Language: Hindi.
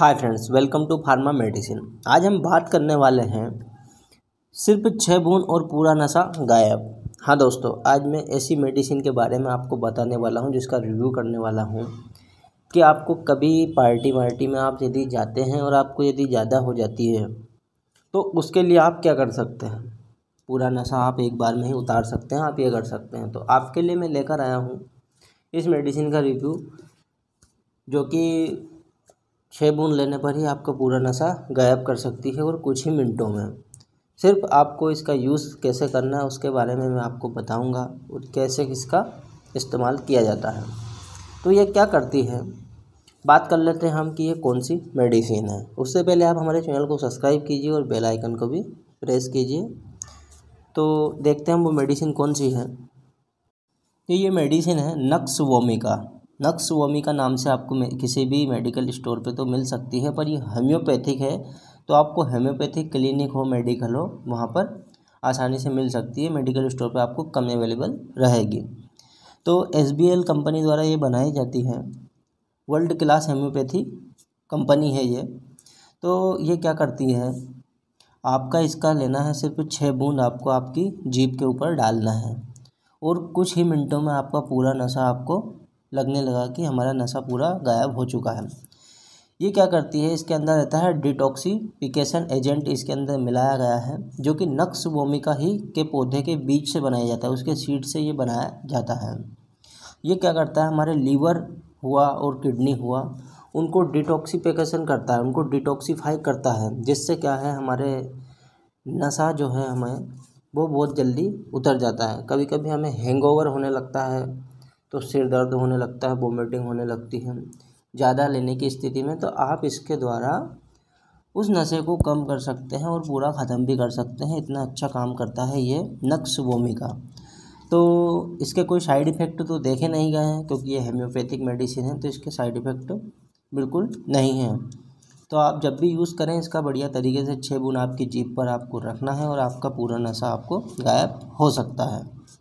hi friends welcome to pharma medicine आज हम बात करने वाले हैं सिर्फ छः बूंद और पूरा नशा गायब हाँ दोस्तों आज मैं ऐसी मेडिसिन के बारे में आपको बताने वाला हूँ जिसका रिव्यू करने वाला हूँ कि आपको कभी पार्टी वार्टी में आप यदि जाते हैं और आपको यदि ज़्यादा हो जाती है तो उसके लिए आप क्या कर सकते हैं पूरा नशा आप एक बार में ही उतार सकते हैं आप ये कर सकते हैं तो आपके लिए मैं लेकर आया हूँ इस मेडिसिन का रिव्यू जो कि छः बूंद लेने पर ही आपका पूरा नशा गायब कर सकती है और कुछ ही मिनटों में सिर्फ आपको इसका यूज़ कैसे करना है उसके बारे में मैं आपको बताऊंगा और कैसे इसका इस्तेमाल किया जाता है तो ये क्या करती है बात कर लेते हैं हम कि ये कौन सी मेडिसिन है उससे पहले आप हमारे चैनल को सब्सक्राइब कीजिए और बेल आइकन को भी प्रेस कीजिए तो देखते हैं वो मेडिसिन कौन सी है ये ये मेडिसिन है नक्स वोमिका नक्सवमी का नाम से आपको किसी भी मेडिकल स्टोर पे तो मिल सकती है पर ये होम्योपैथिक है तो आपको होम्योपैथिक क्लिनिक हो मेडिकल हो वहाँ पर आसानी से मिल सकती है मेडिकल स्टोर पे आपको कम अवेलेबल रहेगी तो एस कंपनी द्वारा ये बनाई जाती है वर्ल्ड क्लास होम्योपैथी कंपनी है ये तो ये क्या करती है आपका इसका लेना है सिर्फ छः बूंद आपको आपकी जीप के ऊपर डालना है और कुछ ही मिनटों में आपका पूरा नशा आपको लगने लगा कि हमारा नशा पूरा गायब हो चुका है ये क्या करती है इसके अंदर रहता है डिटॉक्सीफिकेशन एजेंट इसके अंदर मिलाया गया है जो कि नक्स भूमिका ही के पौधे के बीज से बनाया जाता है उसके सीड से ये बनाया जाता है ये क्या करता है हमारे लीवर हुआ और किडनी हुआ उनको डिटॉक्सीफिकेशन करता है उनको डिटॉक्सीफाई करता है जिससे क्या है हमारे नशा जो है हमें वो बहुत जल्दी उतर जाता है कभी कभी हमें हैंगओवर होने लगता है तो सिर दर्द होने लगता है वोमिटिंग होने लगती है ज़्यादा लेने की स्थिति में तो आप इसके द्वारा उस नशे को कम कर सकते हैं और पूरा ख़त्म भी कर सकते हैं इतना अच्छा काम करता है ये नक्श वोमिका का तो इसके कोई साइड इफ़ेक्ट तो देखे नहीं गए हैं क्योंकि ये होम्योपैथिक मेडिसिन है तो इसके साइड इफ़ेक्ट बिल्कुल नहीं हैं तो आप जब भी यूज़ करें इसका बढ़िया तरीके से छः बुन आपकी जीप पर आपको रखना है और आपका पूरा नशा आपको गायब हो सकता है